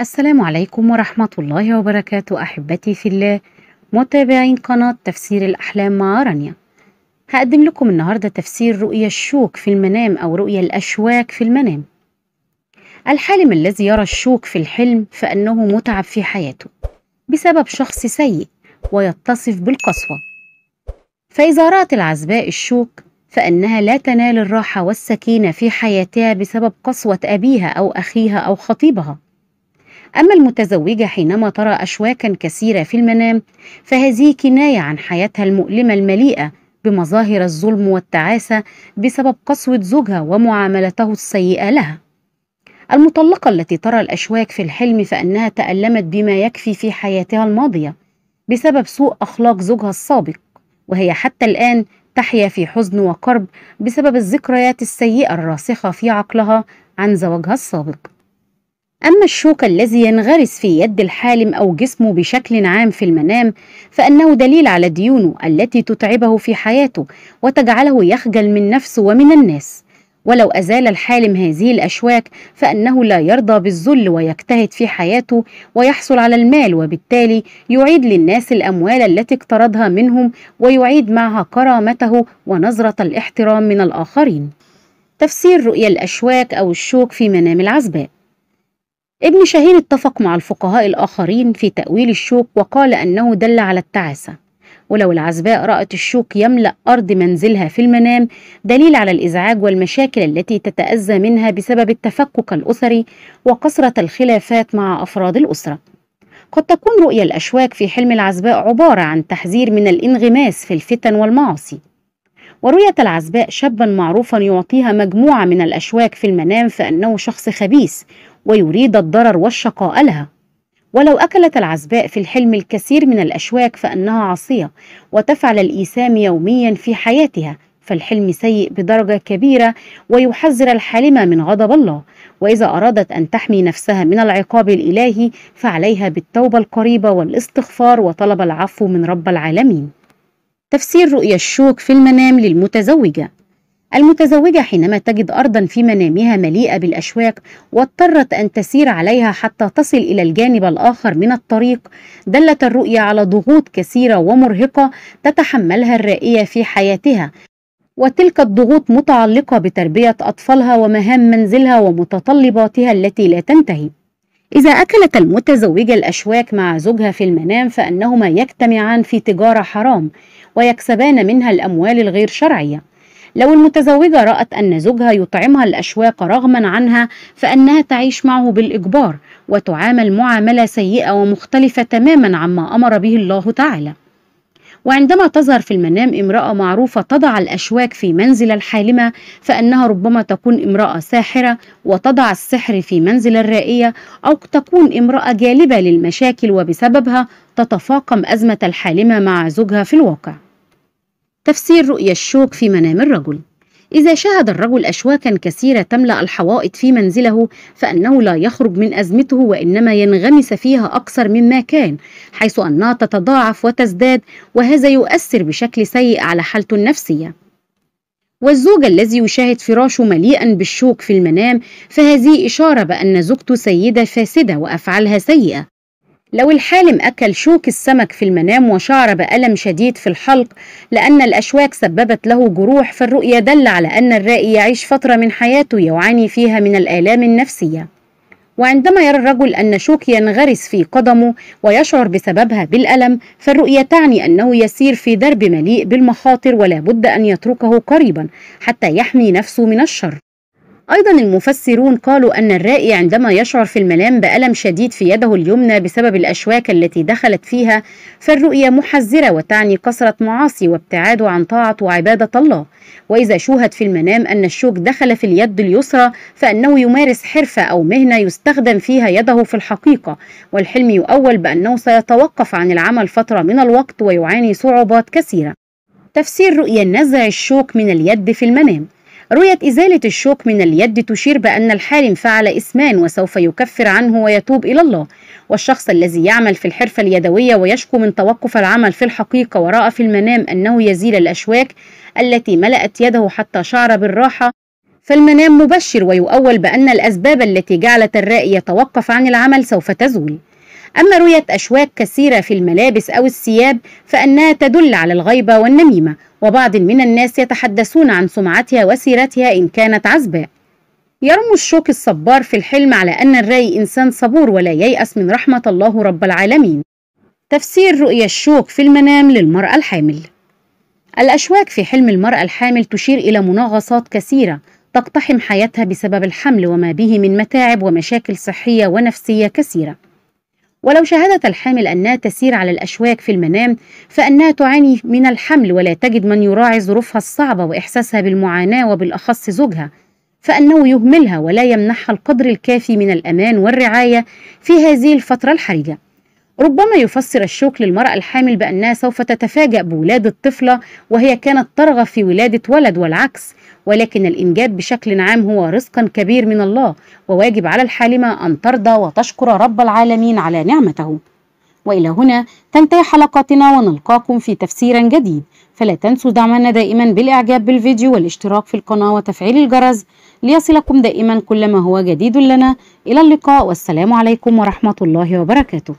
السلام عليكم ورحمة الله وبركاته أحبتي في الله متابعين قناة تفسير الأحلام مع رانيا هقدم لكم النهاردة تفسير رؤية الشوك في المنام أو رؤية الأشواك في المنام الحالم الذي يرى الشوك في الحلم فأنه متعب في حياته بسبب شخص سيء ويتصف بالقسوة فإذا رأت العزباء الشوك فإنها لا تنال الراحة والسكينة في حياتها بسبب قسوة أبيها أو أخيها أو خطيبها أما المتزوجة حينما ترى أشواكا كثيرة في المنام فهذه كناية عن حياتها المؤلمة المليئة بمظاهر الظلم والتعاسة بسبب قسوة زوجها ومعاملته السيئة لها المطلقة التي ترى الأشواك في الحلم فأنها تألمت بما يكفي في حياتها الماضية بسبب سوء أخلاق زوجها السابق وهي حتى الآن تحيا في حزن وكرب بسبب الذكريات السيئة الراسخة في عقلها عن زواجها السابق أما الشوك الذي ينغرس في يد الحالم أو جسمه بشكل عام في المنام فإنه دليل على ديونه التي تتعبه في حياته وتجعله يخجل من نفسه ومن الناس ولو أزال الحالم هذه الأشواك فإنه لا يرضى بالذل ويجتهد في حياته ويحصل على المال وبالتالي يعيد للناس الأموال التي اقترضها منهم ويعيد معها كرامته ونظرة الاحترام من الآخرين تفسير رؤيا الأشواك أو الشوك في منام العزباء ابن شاهين اتفق مع الفقهاء الآخرين في تأويل الشوك وقال أنه دل على التعاسة ولو العزباء رأت الشوك يملأ أرض منزلها في المنام دليل على الإزعاج والمشاكل التي تتأذى منها بسبب التفكك الأسري وكثرة الخلافات مع أفراد الأسرة قد تكون رؤيا الأشواك في حلم العزباء عبارة عن تحذير من الانغماس في الفتن والمعاصي ورؤية العزباء شابا معروفا يعطيها مجموعة من الأشواك في المنام فأنه شخص خبيث ويريد الضرر والشقاء لها ولو أكلت العزباء في الحلم الكثير من الأشواك فأنها عصية وتفعل الإيسام يوميا في حياتها فالحلم سيء بدرجة كبيرة ويحذر الحالمة من غضب الله وإذا أرادت أن تحمي نفسها من العقاب الإلهي فعليها بالتوبة القريبة والاستغفار وطلب العفو من رب العالمين تفسير رؤيا الشوك في المنام للمتزوجة المتزوجة حينما تجد أرضا في منامها مليئة بالأشواك واضطرت أن تسير عليها حتى تصل إلى الجانب الآخر من الطريق دلت الرؤية على ضغوط كثيرة ومرهقة تتحملها الرائية في حياتها وتلك الضغوط متعلقة بتربية أطفالها ومهام منزلها ومتطلباتها التي لا تنتهي إذا أكلت المتزوجة الأشواك مع زوجها في المنام فإنهما يجتمعان في تجارة حرام ويكسبان منها الأموال الغير شرعية لو المتزوجة رأت أن زوجها يطعمها الأشواق رغما عنها فإنها تعيش معه بالإجبار وتعامل معاملة سيئة ومختلفة تماما عما أمر به الله تعالى وعندما تظهر في المنام امرأة معروفة تضع الأشواك في منزل الحالمة فإنها ربما تكون امرأة ساحرة وتضع السحر في منزل الرائية أو تكون امرأة جالبة للمشاكل وبسببها تتفاقم أزمة الحالمة مع زوجها في الواقع تفسير رؤية الشوك في منام الرجل إذا شاهد الرجل أشواكا كثيرة تملأ الحوائط في منزله فأنه لا يخرج من أزمته وإنما ينغمس فيها أكثر مما كان حيث أنها تتضاعف وتزداد وهذا يؤثر بشكل سيء على حالته النفسية والزوج الذي يشاهد فراشه مليئا بالشوك في المنام فهذه إشارة بأن زوجته سيدة فاسدة وأفعالها سيئة لو الحالم أكل شوك السمك في المنام وشعر بألم شديد في الحلق لأن الأشواك سببت له جروح فالرؤية دل على أن الرائي يعيش فترة من حياته يعاني فيها من الآلام النفسية وعندما يرى الرجل أن شوك ينغرس في قدمه ويشعر بسببها بالألم فالرؤية تعني أنه يسير في درب مليء بالمخاطر ولا بد أن يتركه قريبا حتى يحمي نفسه من الشر أيضا المفسرون قالوا أن الرائي عندما يشعر في المنام بألم شديد في يده اليمنى بسبب الأشواك التي دخلت فيها فالرؤية محذرة وتعني كثرة معاصي وابتعاده عن طاعة وعبادة الله وإذا شوهد في المنام أن الشوك دخل في اليد اليسرى فأنه يمارس حرفة أو مهنة يستخدم فيها يده في الحقيقة والحلم يؤول بأنه سيتوقف عن العمل فترة من الوقت ويعاني صعوبات كثيرة تفسير رؤية نزع الشوك من اليد في المنام رؤية إزالة الشوك من اليد تشير بأن الحارم فعل إثمان وسوف يكفر عنه ويتوب إلى الله والشخص الذي يعمل في الحرفة اليدوية ويشكو من توقف العمل في الحقيقة ورأى في المنام أنه يزيل الأشواك التي ملأت يده حتى شعر بالراحة فالمنام مبشر ويؤول بأن الأسباب التي جعلت الرائي يتوقف عن العمل سوف تزول أما رؤية أشواك كثيرة في الملابس أو الثياب فإنها تدل على الغيبة والنميمة وبعض من الناس يتحدثون عن سمعتها وسيرتها إن كانت عزباء يرمي الشوك الصبار في الحلم على أن الرأي إنسان صبور ولا ييأس من رحمة الله رب العالمين تفسير رؤية الشوك في المنام للمرأة الحامل الأشواك في حلم المرأة الحامل تشير إلى مناغصات كثيرة تقتحم حياتها بسبب الحمل وما به من متاعب ومشاكل صحية ونفسية كثيرة ولو شاهدت الحامل أنها تسير على الأشواك في المنام فأنها تعاني من الحمل ولا تجد من يراعي ظروفها الصعبة وإحساسها بالمعاناة وبالأخص زوجها فأنه يهملها ولا يمنحها القدر الكافي من الأمان والرعاية في هذه الفترة الحرجة ربما يفسر الشوك للمرأة الحامل بأنها سوف تتفاجأ بولادة طفلة وهي كانت ترغب في ولادة ولد والعكس ولكن الإنجاب بشكل عام هو رزقا كبير من الله وواجب على الحالمة أن ترضى وتشكر رب العالمين على نعمته وإلى هنا تنتهي حلقاتنا ونلقاكم في تفسير جديد فلا تنسوا دعمنا دائما بالإعجاب بالفيديو والاشتراك في القناة وتفعيل الجرس ليصلكم دائما كل ما هو جديد لنا إلى اللقاء والسلام عليكم ورحمة الله وبركاته